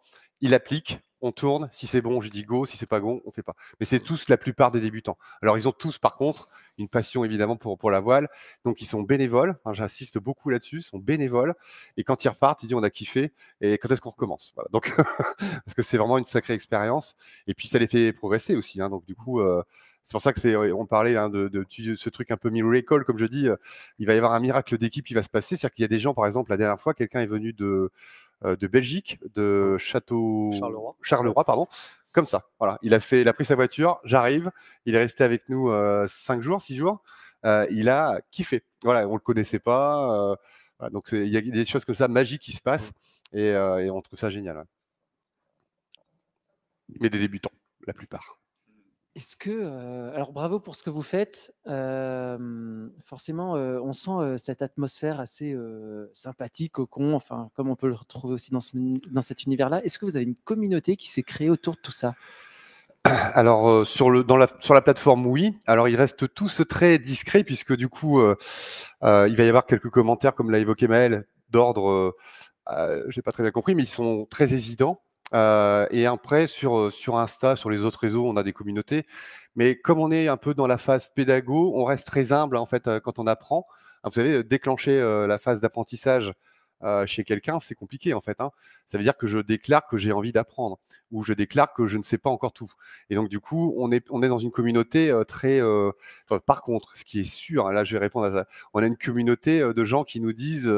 il applique, on tourne, si c'est bon, je dis go, si c'est pas bon, on fait pas. Mais c'est tous la plupart des débutants. Alors ils ont tous par contre une passion évidemment pour, pour la voile, donc ils sont bénévoles, hein, j'insiste beaucoup là-dessus, sont bénévoles, et quand ils repartent, ils disent on a kiffé, et quand est-ce qu'on recommence Donc Parce que c'est vraiment une sacrée expérience, et puis ça les fait progresser aussi, hein. donc du coup... Euh, c'est pour ça que c'est, euh, on parlait hein, de, ce truc un peu miracle, comme je dis, euh, il va y avoir un miracle d'équipe qui va se passer. C'est-à-dire qu'il y a des gens, par exemple, la dernière fois, quelqu'un est venu de, euh, de Belgique, mmh. de Château Charleroi, Charleroi pardon, comme ça. Voilà, il a fait, il pris sa voiture, j'arrive, il est resté avec nous euh, cinq 5 jours, six jours, euh, il a kiffé. Voilà, on le connaissait pas, donc il y a des choses comme ça magiques qui se passent mmh. et, et on trouve ça génial. Mais des débutants, la plupart. Est-ce que, euh, alors bravo pour ce que vous faites. forcément, on sent cette atmosphère assez sympathique, au con, enfin, comme on peut le retrouver aussi dans, cet univers-là. Est-ce que vous avez une communauté qui s'est créée autour de tout ça alors sur le dans la sur la plateforme oui. Alors il reste tous très discrets puisque du coup il va y avoir quelques commentaires comme l'a évoqué Maël d'ordre euh, j'ai pas très bien compris mais ils sont très hésitants euh, et après, sur, euh, sur Insta, sur les autres réseaux, on a des communautés. Mais comme on est un peu dans la phase pédago, on reste très humble en fait euh, quand on apprend. Hein, vous savez, déclencher la phase d'apprentissage chez quelqu'un, c'est compliqué en fait. Hein. Ça veut dire que je déclare que j'ai envie d'apprendre ou je déclare que je ne sais pas encore tout. Et donc du coup, on est, on est dans une communauté très... par contre, ce qui est sûr, hein, là je vais répondre à ça, on a une communauté de gens qui nous disent,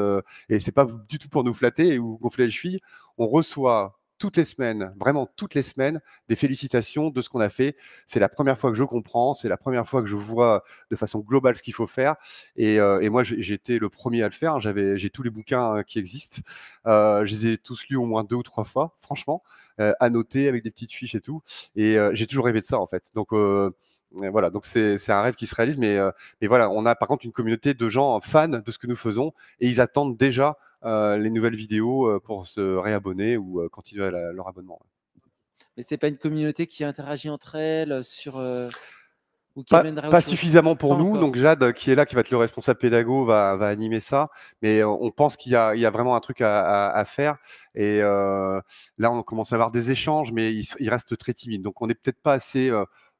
et c'est pas du tout pour nous flatter ou gonfler les chevilles, on reçoit toutes les semaines, vraiment toutes les semaines, des félicitations de ce qu'on a fait. C'est la première fois que je comprends, c'est la première fois que je vois de façon globale ce qu'il faut faire. Et, euh, moi, j'étais le premier à le faire. Hein. J'avais, j'ai tous les bouquins hein, qui existent. Euh, je les ai tous lus au moins deux ou trois fois, franchement, euh, à noter avec des petites fiches et tout. Et j'ai toujours rêvé de ça en fait. Donc voilà, donc c'est un rêve qui se réalise, mais, euh, mais voilà, on a par contre une communauté de gens fans de ce que nous faisons et ils attendent déjà euh, les nouvelles vidéos euh, pour se réabonner ou continuer leur abonnement. Mais c'est pas une communauté qui interagit entre elles sur. Ou qui pas, pas suffisamment pour nous. Donc Jade, qui est là, qui va être le responsable pédago, va, animer ça. Mais on pense qu'il y, a vraiment un truc à, faire. Et là, on commence à avoir des échanges, mais ils restent très timides. Donc on n'est peut-être pas assez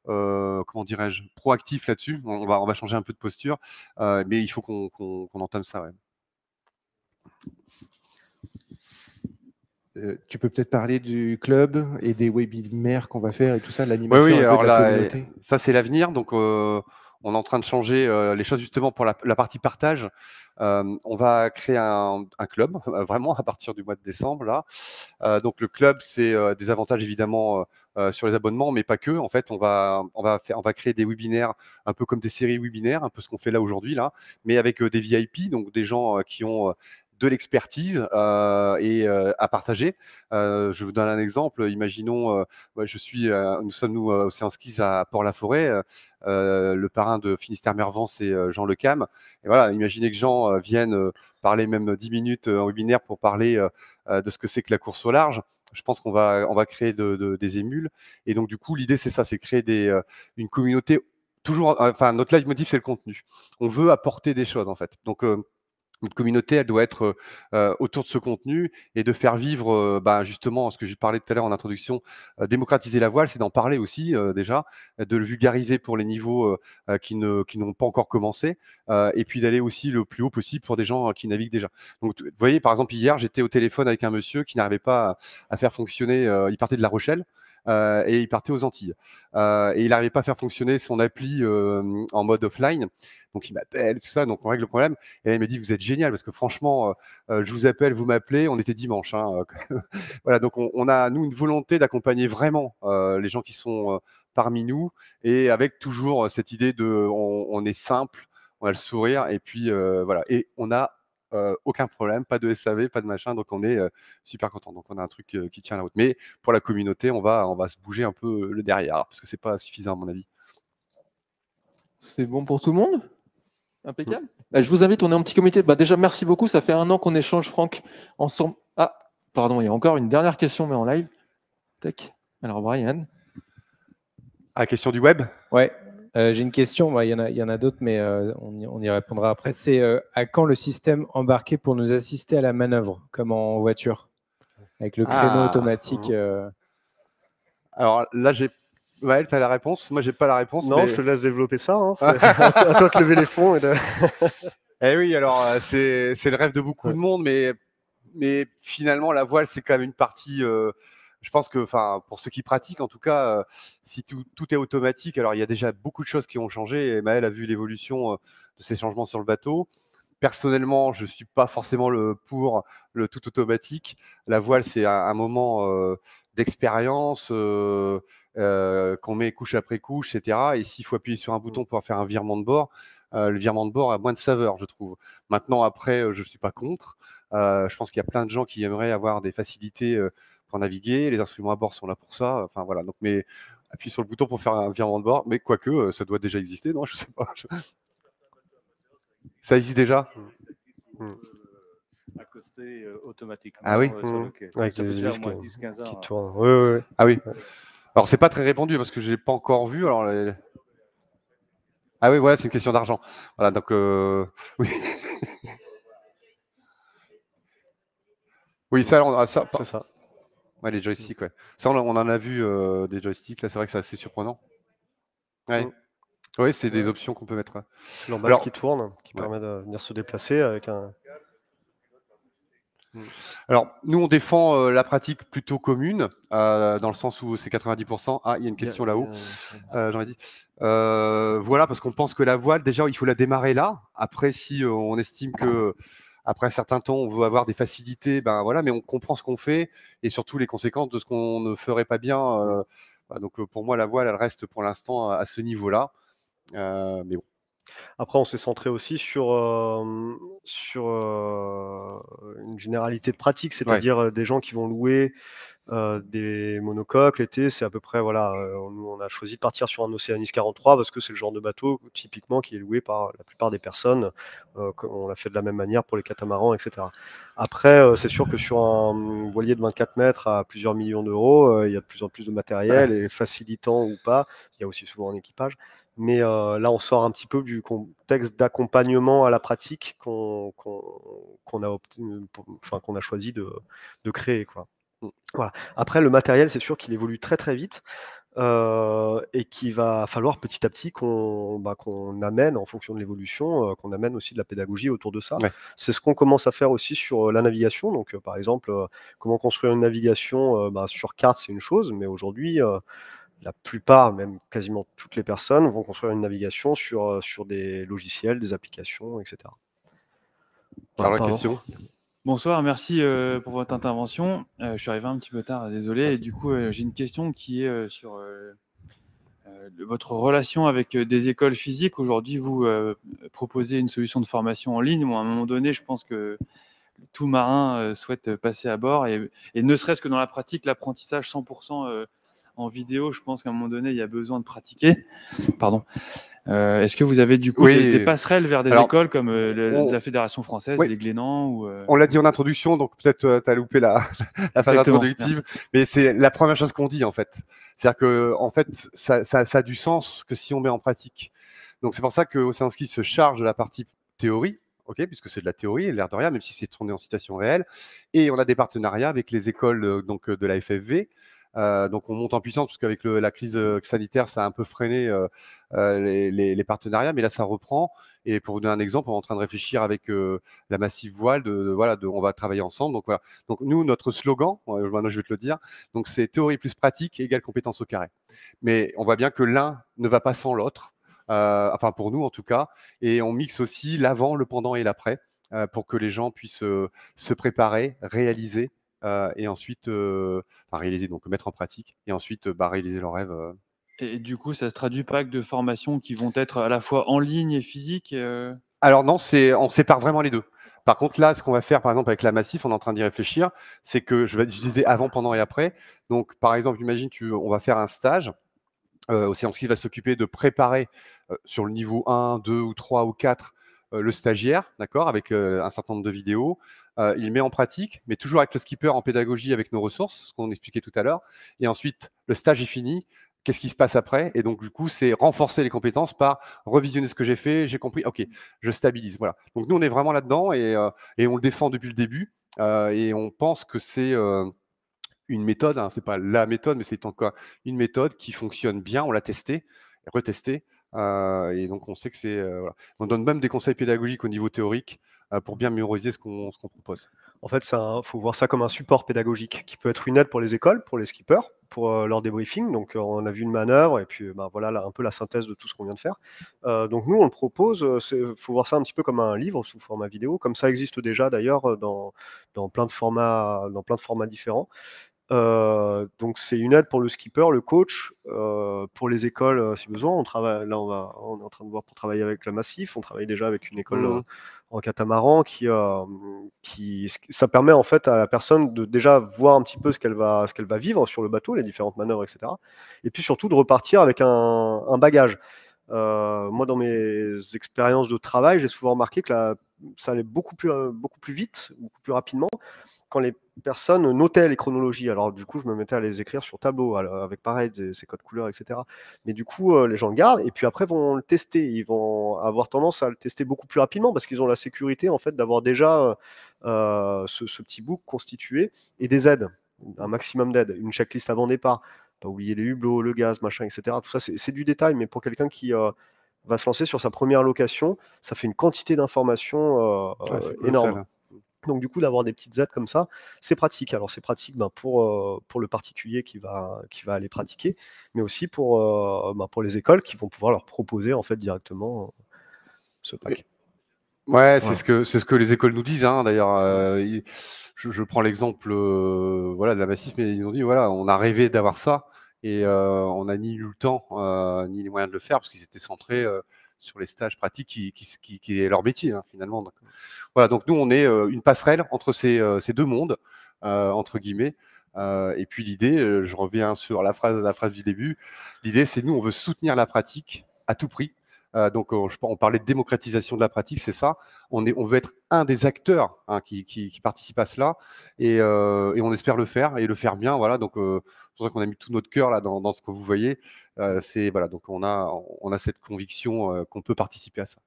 euh, comment dirais-je, proactif là-dessus. On va, on va changer un peu de posture, euh, mais il faut qu'on entame ça. Ouais. Euh, tu peux peut-être parler du club et des webinaires qu'on va faire et tout ça, l'animation. Oui, oui alors ça c'est l'avenir. Donc, on est en train de changer euh, les choses justement pour la, partie partage. Euh, on va créer un, club vraiment à partir du mois de décembre là. Euh, donc le club c'est des avantages évidemment sur les abonnements, mais pas que. En fait, on va on va faire, on va créer des webinaires un peu comme des séries webinaires, un peu ce qu'on fait là aujourd'hui là, mais avec des VIP donc des gens qui ont de l'expertise euh, et euh, à partager. Euh, je vous donne un exemple. Imaginons, je suis, nous sommes nous au Séance Skis à Port-la-Forêt. le parrain de Finistère Mervent, c'est Jean Le Cam. Et voilà, imaginez que Jean vienne parler même 10 minutes en webinaire pour parler de ce que c'est que la course au large. Je pense qu'on va, on va créer de, des émules. Et donc, du coup, l'idée, c'est ça, c'est créer des, une communauté toujours, enfin, notre live motif, c'est le contenu. On veut apporter des choses, en fait. Donc, notre communauté, elle doit être autour de ce contenu et de faire vivre, bah, justement, ce que j'ai parlé tout à l'heure en introduction, démocratiser la voile, c'est d'en parler aussi déjà, de le vulgariser pour les niveaux qui ne qui n'ont pas encore commencé, et puis d'aller aussi le plus haut possible pour des gens qui naviguent déjà. Donc, vous voyez, par exemple, hier, j'étais au téléphone avec un monsieur qui n'arrivait pas à, à, faire fonctionner. il partait de La Rochelle. et il partait aux Antilles. et il n'arrivait pas à faire fonctionner son appli en mode offline. Donc il m'appelle, tout ça. Donc on règle le problème. Et là, il me dit, vous êtes génial parce que franchement, euh, euh, je vous appelle, vous m'appelez. On était dimanche. Hein, euh, voilà. Donc on, a nous une volonté d'accompagner vraiment les gens qui sont parmi nous et avec toujours cette idée de, on, est simple, on a le sourire et puis voilà. Et on a aucun problème, pas de SAV, pas de machin, donc on est super content. Donc on a un truc qui tient la route. Mais pour la communauté, on va, on va se bouger un peu le derrière, parce que c'est pas suffisant à mon avis. C'est bon pour tout le monde Impeccable. Bah, je vous invite, on est en petit comité. Bah, déjà, merci beaucoup. Ça fait un an qu'on échange, Franck, ensemble. Ah, pardon, il y a encore une dernière question, mais en live. Tech. Alors, Brian. La ah, question du web Ouais. Euh, j'ai une question, il y en a, d'autres, mais euh, on, y, répondra après. C'est euh, à quand le système embarqué pour nous assister à la manœuvre, comme en voiture, avec le ah. créneau automatique Alors là, j'ai Maël, tu as la réponse Moi, j'ai pas la réponse. Non, je te laisse développer ça. Hein. à toi de lever les fonds. eh oui, alors euh, c'est le rêve de beaucoup de monde, mais, mais finalement, la voile, c'est quand même une partie. Euh, je pense que, enfin, pour ceux qui pratiquent, en tout cas, euh, si tout, est automatique, alors il y a déjà beaucoup de choses qui ont changé. Et Maël a vu l'évolution de ces changements sur le bateau. Personnellement, je ne suis pas forcément pour le tout automatique. La voile, c'est un, moment d'expérience euh, euh, qu'on met couche après couche, etc. Et s'il faut appuyer sur un mmh. bouton pour faire un virement de bord, euh, le virement de bord a moins de saveur, je trouve. Maintenant, après, je ne suis pas contre. je pense qu'il y a plein de gens qui aimeraient avoir des facilités pour naviguer. Les instruments à bord sont là pour ça. Enfin voilà. Donc, mais appuyer sur le bouton pour faire un virement de bord, mais quoique, ça doit déjà exister, non Je sais pas. Ça existe déjà. Mmh. Mmh accosté euh, automatiquement. Ah oui, sur Qui hein. tourne. Ah oui. Alors c'est pas très répandu parce que j'ai pas encore vu. Alors ah oui, voilà, c'est une question d'argent. Voilà, donc euh, oui. oui, ça, on a ça. C'est ça. les joysticks, Ça, on, en a vu euh, des joysticks. Là, c'est vrai que c'est assez surprenant. Ouais. Mmh. Oui, c'est des options qu'on peut mettre. L'emballage qui tourne, qui permet de venir se déplacer avec un, Mm. Alors, nous, on défend euh, la pratique plutôt commune, euh, dans le sens où c'est 90%. Ah, il y a une question là-haut, euh, j'en ai dit. voilà, parce qu'on pense que la voile, déjà, il faut la démarrer là. Après, si on estime que, après un certain temps, on veut avoir des facilités, ben voilà, mais on comprend ce qu'on fait et surtout les conséquences de ce qu'on ne ferait pas bien. Mm. donc, pour moi, la voile, elle reste pour l'instant à, à ce niveau-là. mais bon. Après, on s'est centré aussi sur, une généralité de pratique, c'est-à-dire des gens qui vont louer des monocoques l'été. C'est à peu près, voilà, on a choisi de partir sur un Océanis 43 parce que c'est le genre de bateau typiquement qui est loué par la plupart des personnes. on l'a fait de la même manière pour les catamarans, etc. Après, c'est sûr que sur un mmh, voilier de 24 mètres à plusieurs millions d'euros, il y a de plus en plus de matériel et facilitant ou pas, il y a aussi souvent un équipage. Mais euh, là, on sort un petit peu du contexte d'accompagnement à la pratique qu'on a, enfin, a choisi de, créer. Quoi. Mmh. Après, le matériel, c'est sûr qu'il évolue très très vite. Euh, et qu'il va falloir petit à petit qu'on bah, amène en fonction de l'évolution, euh, qu'on amène aussi de la pédagogie autour de ça. C'est ce qu'on commence à faire aussi sur la navigation. Donc, par exemple, comment construire une navigation bah, sur carte, c'est une chose, mais aujourd'hui, la plupart, même quasiment toutes les personnes, vont construire une navigation sur, euh, sur des logiciels, des applications, etc. la Bonsoir, merci euh, pour votre intervention. Euh, je suis arrivé un petit peu tard, désolé. Et du coup, j'ai une question qui est sur votre relation avec des écoles physiques. Aujourd'hui, vous proposez une solution de formation en ligne. Bon, à un moment donné, je pense que tout marin souhaite passer à bord et ne serait-ce que dans la pratique, l'apprentissage 100% en vidéo, je pense qu'à un moment donné, il y a besoin de pratiquer. Pardon. Euh, est-ce que vous avez du coup des, passerelles vers des écoles comme euh, la Fédération française, les Glénans ou, euh On l'a dit en introduction, donc peut-être tu as loupé la, phase introductive, mais c'est la première chose qu'on dit en fait. C'est-à-dire que en fait, ça, a du sens que si on met en pratique. Donc c'est pour ça que qui se charge de la partie théorie. ok, puisque c'est de la théorie, l'air de rien, même si c'est tourné en citation réelle. Et on a des partenariats avec les écoles donc, de la FFV, euh, donc on monte en puissance parce qu'avec la crise euh, sanitaire, ça a un peu freiné euh, les, partenariats, mais là ça reprend. Et pour vous donner un exemple, on est en train de réfléchir avec la Massive Voile, de, voilà, on va travailler ensemble. Donc Donc nous, notre slogan, maintenant je vais te le dire, donc c'est théorie plus pratique égale compétence au carré. Mais on voit bien que l'un ne va pas sans l'autre. enfin pour nous en tout cas, et on mixe aussi l'avant, le pendant et l'après pour que les gens puissent se préparer, réaliser et ensuite réaliser, donc mettre en pratique, et ensuite bah, réaliser leurs rêves. Et du coup, ça se traduit pas que de formations qui vont être à la fois en ligne et physique Alors non, c'est on sépare vraiment les deux. Par contre, là, ce qu'on va faire, par exemple, avec la Massif, on est en train d'y réfléchir, c'est que je, disais avant, pendant et après. Donc, par exemple, imagine, tu, on va faire un stage. Euh, séance qui va s'occuper de préparer sur le niveau 1, 2 ou 3 ou 4 le stagiaire, d'accord, avec un certain nombre de vidéos. Euh, il met en pratique, mais toujours avec le skipper en pédagogie, avec nos ressources, ce qu'on expliquait tout à l'heure. Et ensuite, le stage est fini. Qu'est-ce qui se passe après Et donc, du coup, c'est renforcer les compétences par revisionner ce que j'ai fait, j'ai compris, ok, je stabilise. Voilà. Donc, nous, on est vraiment là-dedans et, euh, on le défend depuis le début. Euh, et on pense que c'est une méthode, hein. ce n'est pas la méthode, mais c'est encore une méthode qui fonctionne bien. On l'a testée, retestée, et donc, on sait que c'est. On donne même des conseils pédagogiques au niveau théorique pour bien mémoriser ce qu'on propose. En fait, il hein, faut voir ça comme un support pédagogique qui peut être une aide pour les écoles, pour les skippers, pour leur débriefing. Donc, on a vu une manœuvre et puis ben, voilà un peu la synthèse de tout ce qu'on vient de faire. donc, nous, on propose. Il faut voir ça un petit peu comme un livre sous format vidéo, comme ça existe déjà d'ailleurs dans, dans, plein de formats, dans plein de formats différents. Euh, donc c'est une aide pour le skipper, le coach, euh, pour les écoles euh, si besoin. On travaille, là on, va, on est en train de voir pour travailler avec le massif. On travaille déjà avec une école mhm. en catamaran qui, qui, ça permet en fait à la personne de déjà voir un petit peu ce qu'elle va, ce qu'elle va vivre sur le bateau, les différentes manœuvres, etc. Et puis surtout de repartir avec un, bagage. moi dans mes expériences de travail, j'ai souvent remarqué que la, ça allait beaucoup plus, beaucoup plus vite, beaucoup plus rapidement quand les personnes notaient les chronologies. Alors du coup, je me mettais à les écrire sur tableau, avec pareil, ces codes couleurs, etc. Mais du coup, euh, les gens le gardent et puis après vont le tester. Ils vont avoir tendance à le tester beaucoup plus rapidement parce qu'ils ont la sécurité en fait d'avoir déjà euh, euh, ce, petit book constitué et des aides, un maximum d'aides, une checklist avant départ. Pas oublier les hublots, le gaz, machin, etc. Tout ça, c'est du détail, mais pour quelqu'un qui va se lancer sur sa première location, ça fait une quantité d'informations énorme. Hein. Donc du coup, d'avoir des petites aides comme ça, c'est pratique. Alors c'est pratique ben, pour, euh, pour le particulier qui va, qui va aller pratiquer, mais aussi pour, euh, ben, pour les écoles qui vont pouvoir leur proposer en fait directement euh, ce pack. Ouais, c'est ce que c'est ce que les écoles nous disent. Hein, d'ailleurs, je, prends l'exemple voilà de la Massif, mais ils ont dit voilà, on a rêvé d'avoir ça et on n'a ni eu le temps ni les moyens de le faire parce qu'ils étaient centrés sur les stages pratiques qui, est leur métier hein, finalement. Donc, voilà, donc nous, on est euh, une passerelle entre ces, euh, deux mondes, euh, entre guillemets. et puis l'idée, je reviens sur la phrase, la phrase du début, l'idée, c'est nous, on veut soutenir la pratique à tout prix. donc, on parlait de démocratisation de la pratique, c'est ça. On, est, on veut être un des acteurs hein, qui, qui, participe à cela, et, on espère le faire et le faire bien. Voilà, donc c'est pour ça qu'on a mis tout notre cœur là dans, ce que vous voyez. c'est voilà, donc on a cette conviction qu'on peut participer à ça.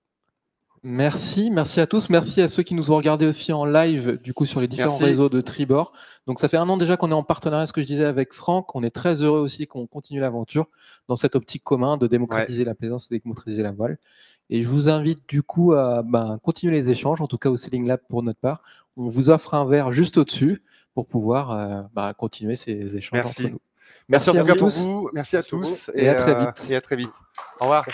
Merci, merci à tous. Merci à ceux qui nous ont regardés aussi en live, du coup, sur les différents réseaux de Tribord. Donc, ça fait un an déjà qu'on est en partenariat, ce que je disais avec Franck. On est très heureux aussi qu'on continue l'aventure dans cette optique commune de démocratiser la plaisance et de démocratiser la voile. Et je vous invite du coup à ben, continuer les échanges, en tout cas au Selling Lab pour notre part. On vous offre un verre juste au-dessus pour pouvoir euh, ben, continuer ces échanges merci. entre Merci, à, tous. Vous. Merci à tous. Et, à très euh, vite. et à très vite. Au revoir.